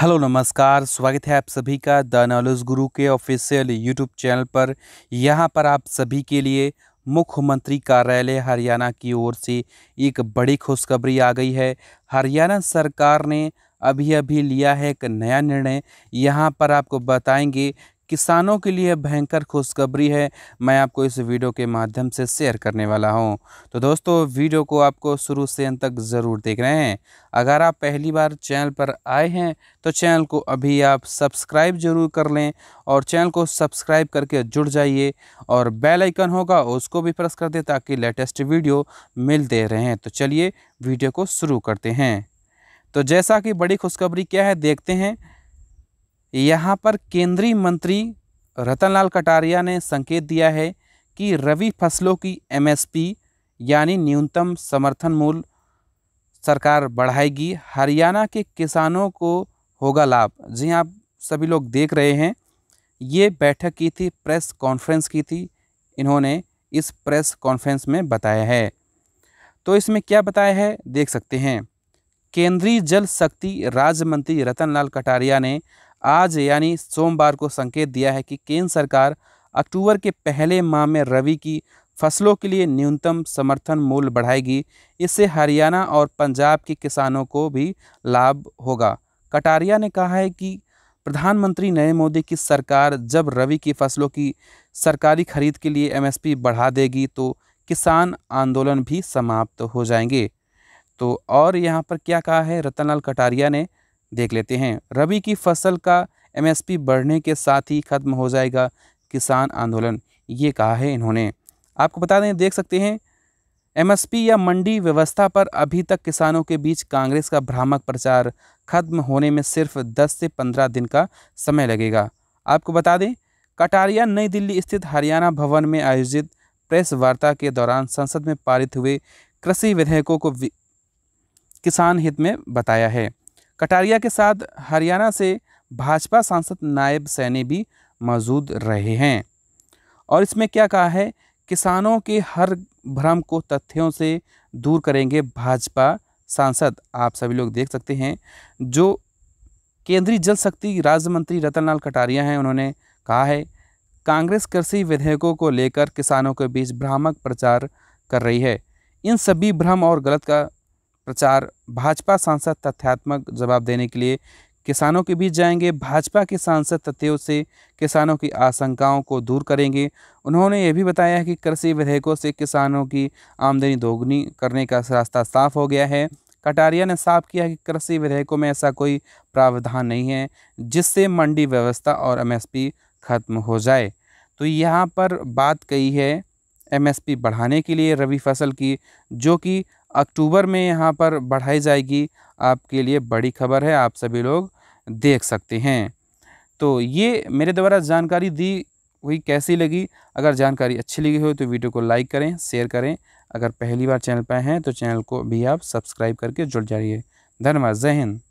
hello नमस्कार स्वागत है आप सभी का द नॉलेज गुरु के ऑफिशियल यूट्यूब चैनल पर यहां पर आप सभी के लिए मुख्यमंत्री कार्यालय हरियाणा की ओर से एक बड़ी खुशखबरी आ गई है हरियाणा सरकार ने अभी अभी लिया है एक नया निर्णय यहाँ पर आपको बताएंगे किसानों के लिए भयंकर खुशखबरी है मैं आपको इस वीडियो के माध्यम से शेयर करने वाला हूँ तो दोस्तों वीडियो को आपको शुरू से अंत तक ज़रूर देख रहे हैं अगर आप पहली बार चैनल पर आए हैं तो चैनल को अभी आप सब्सक्राइब जरूर कर लें और चैनल को सब्सक्राइब करके जुड़ जाइए और बेल आइकन होगा उसको भी प्रेस कर दें ताकि लेटेस्ट वीडियो मिलते रहें तो चलिए वीडियो को शुरू करते हैं तो जैसा कि बड़ी खुशखबरी क्या है देखते हैं यहाँ पर केंद्रीय मंत्री रतनलाल कटारिया ने संकेत दिया है कि रवि फसलों की एमएसपी यानी न्यूनतम समर्थन मूल्य सरकार बढ़ाएगी हरियाणा के किसानों को होगा लाभ जी हाँ, आप सभी लोग देख रहे हैं ये बैठक की थी प्रेस कॉन्फ्रेंस की थी इन्होंने इस प्रेस कॉन्फ्रेंस में बताया है तो इसमें क्या बताया है देख सकते हैं केंद्रीय जल शक्ति राज्य मंत्री लाल कटारिया ने आज यानी सोमवार को संकेत दिया है कि केंद्र सरकार अक्टूबर के पहले माह में रवि की फसलों के लिए न्यूनतम समर्थन मूल्य बढ़ाएगी इससे हरियाणा और पंजाब के किसानों को भी लाभ होगा कटारिया ने कहा है कि प्रधानमंत्री नरेंद्र मोदी की सरकार जब रवि की फसलों की सरकारी खरीद के लिए एमएसपी बढ़ा देगी तो किसान आंदोलन भी समाप्त हो जाएंगे तो और यहाँ पर क्या कहा है रतनलाल कटारिया ने देख लेते हैं रबी की फसल का एमएसपी बढ़ने के साथ ही ख़त्म हो जाएगा किसान आंदोलन ये कहा है इन्होंने आपको बता दें देख सकते हैं एमएसपी या मंडी व्यवस्था पर अभी तक किसानों के बीच कांग्रेस का भ्रामक प्रचार खत्म होने में सिर्फ 10 से 15 दिन का समय लगेगा आपको बता दें कटारिया नई दिल्ली स्थित हरियाणा भवन में आयोजित प्रेस वार्ता के दौरान संसद में पारित हुए कृषि विधेयकों को किसान हित में बताया है कटारिया के साथ हरियाणा से भाजपा सांसद नायब सैनी भी मौजूद रहे हैं और इसमें क्या कहा है किसानों के हर भ्रम को तथ्यों से दूर करेंगे भाजपा सांसद आप सभी लोग देख सकते हैं जो केंद्रीय जल शक्ति राज्य मंत्री रतनलाल कटारिया हैं उन्होंने कहा है कांग्रेस कृषि विधेयकों को लेकर किसानों के बीच भ्रामक प्रचार कर रही है इन सभी भ्रम और गलत का प्रचार भाजपा सांसद तथ्यात्मक जवाब देने के लिए किसानों के बीच जाएंगे भाजपा के सांसद तथ्यों से किसानों की आशंकाओं को दूर करेंगे उन्होंने ये भी बताया कि कृषि विधेयकों से किसानों की आमदनी दोगुनी करने का रास्ता साफ हो गया है कटारिया ने साफ किया कि कृषि विधेयकों में ऐसा कोई प्रावधान नहीं है जिससे मंडी व्यवस्था और एमएसपी खत्म हो जाए तो यहाँ पर बात कही है एमएसपी बढ़ाने के लिए रबी फसल की जो कि अक्टूबर में यहाँ पर बढ़ाई जाएगी आपके लिए बड़ी खबर है आप सभी लोग देख सकते हैं तो ये मेरे द्वारा जानकारी दी हुई कैसी लगी अगर जानकारी अच्छी लगी हो तो वीडियो को लाइक करें शेयर करें अगर पहली बार चैनल पर हैं तो चैनल को भी आप सब्सक्राइब करके जुड़ जाइए धन्यवाद जय हिंद